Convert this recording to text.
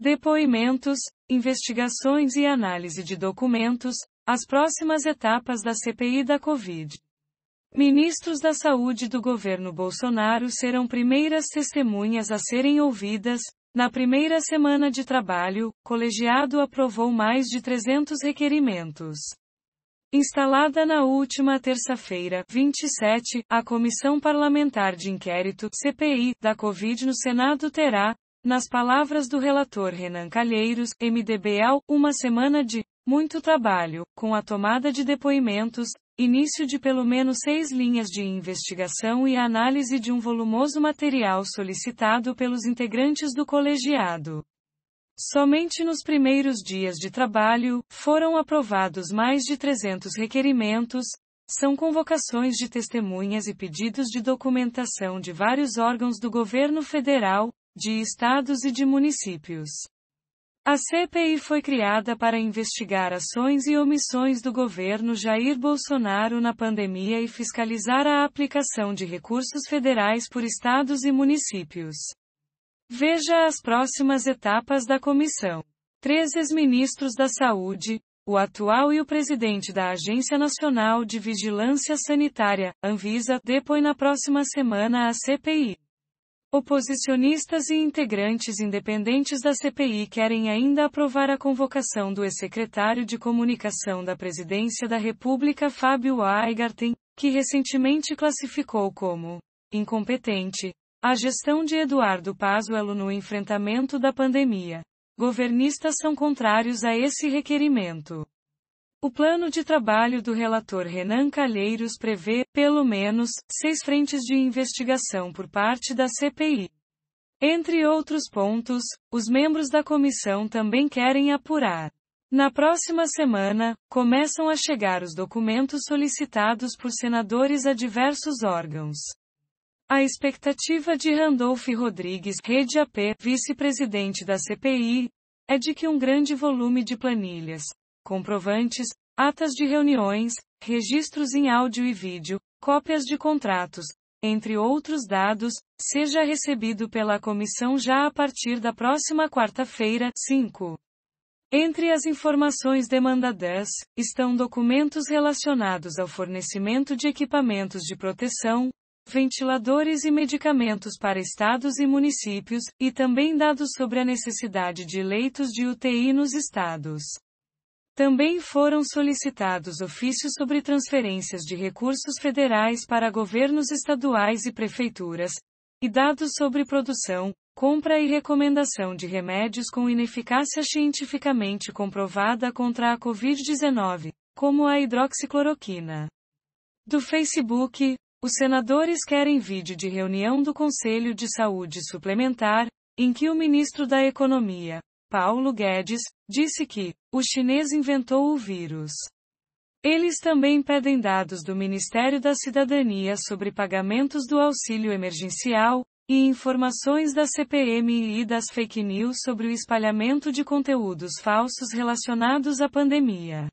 depoimentos, investigações e análise de documentos, as próximas etapas da CPI da Covid. Ministros da Saúde do governo Bolsonaro serão primeiras testemunhas a serem ouvidas. Na primeira semana de trabalho, colegiado aprovou mais de 300 requerimentos. Instalada na última terça-feira, 27, a Comissão Parlamentar de Inquérito CPI da Covid no Senado terá nas palavras do relator Renan Calheiros, MDBal, uma semana de muito trabalho, com a tomada de depoimentos, início de pelo menos seis linhas de investigação e análise de um volumoso material solicitado pelos integrantes do colegiado. Somente nos primeiros dias de trabalho, foram aprovados mais de 300 requerimentos, são convocações de testemunhas e pedidos de documentação de vários órgãos do governo federal, de estados e de municípios. A CPI foi criada para investigar ações e omissões do governo Jair Bolsonaro na pandemia e fiscalizar a aplicação de recursos federais por estados e municípios. Veja as próximas etapas da comissão. Três ex-ministros da Saúde, o atual e o presidente da Agência Nacional de Vigilância Sanitária, Anvisa, depõe na próxima semana a CPI. Oposicionistas e integrantes independentes da CPI querem ainda aprovar a convocação do ex-secretário de Comunicação da Presidência da República Fábio Aigarten, que recentemente classificou como incompetente a gestão de Eduardo Pazuello no enfrentamento da pandemia. Governistas são contrários a esse requerimento. O plano de trabalho do relator Renan Calheiros prevê, pelo menos, seis frentes de investigação por parte da CPI. Entre outros pontos, os membros da comissão também querem apurar. Na próxima semana, começam a chegar os documentos solicitados por senadores a diversos órgãos. A expectativa de Randolph Rodrigues, Rede AP, vice-presidente da CPI, é de que um grande volume de planilhas, comprovantes, atas de reuniões, registros em áudio e vídeo, cópias de contratos, entre outros dados, seja recebido pela comissão já a partir da próxima quarta-feira, 5. Entre as informações demandadas, estão documentos relacionados ao fornecimento de equipamentos de proteção, ventiladores e medicamentos para estados e municípios, e também dados sobre a necessidade de leitos de UTI nos estados. Também foram solicitados ofícios sobre transferências de recursos federais para governos estaduais e prefeituras, e dados sobre produção, compra e recomendação de remédios com ineficácia cientificamente comprovada contra a Covid-19, como a hidroxicloroquina. Do Facebook, os senadores querem vídeo de reunião do Conselho de Saúde Suplementar, em que o ministro da Economia, Paulo Guedes, disse que o chinês inventou o vírus. Eles também pedem dados do Ministério da Cidadania sobre pagamentos do auxílio emergencial, e informações da CPMI e das fake news sobre o espalhamento de conteúdos falsos relacionados à pandemia.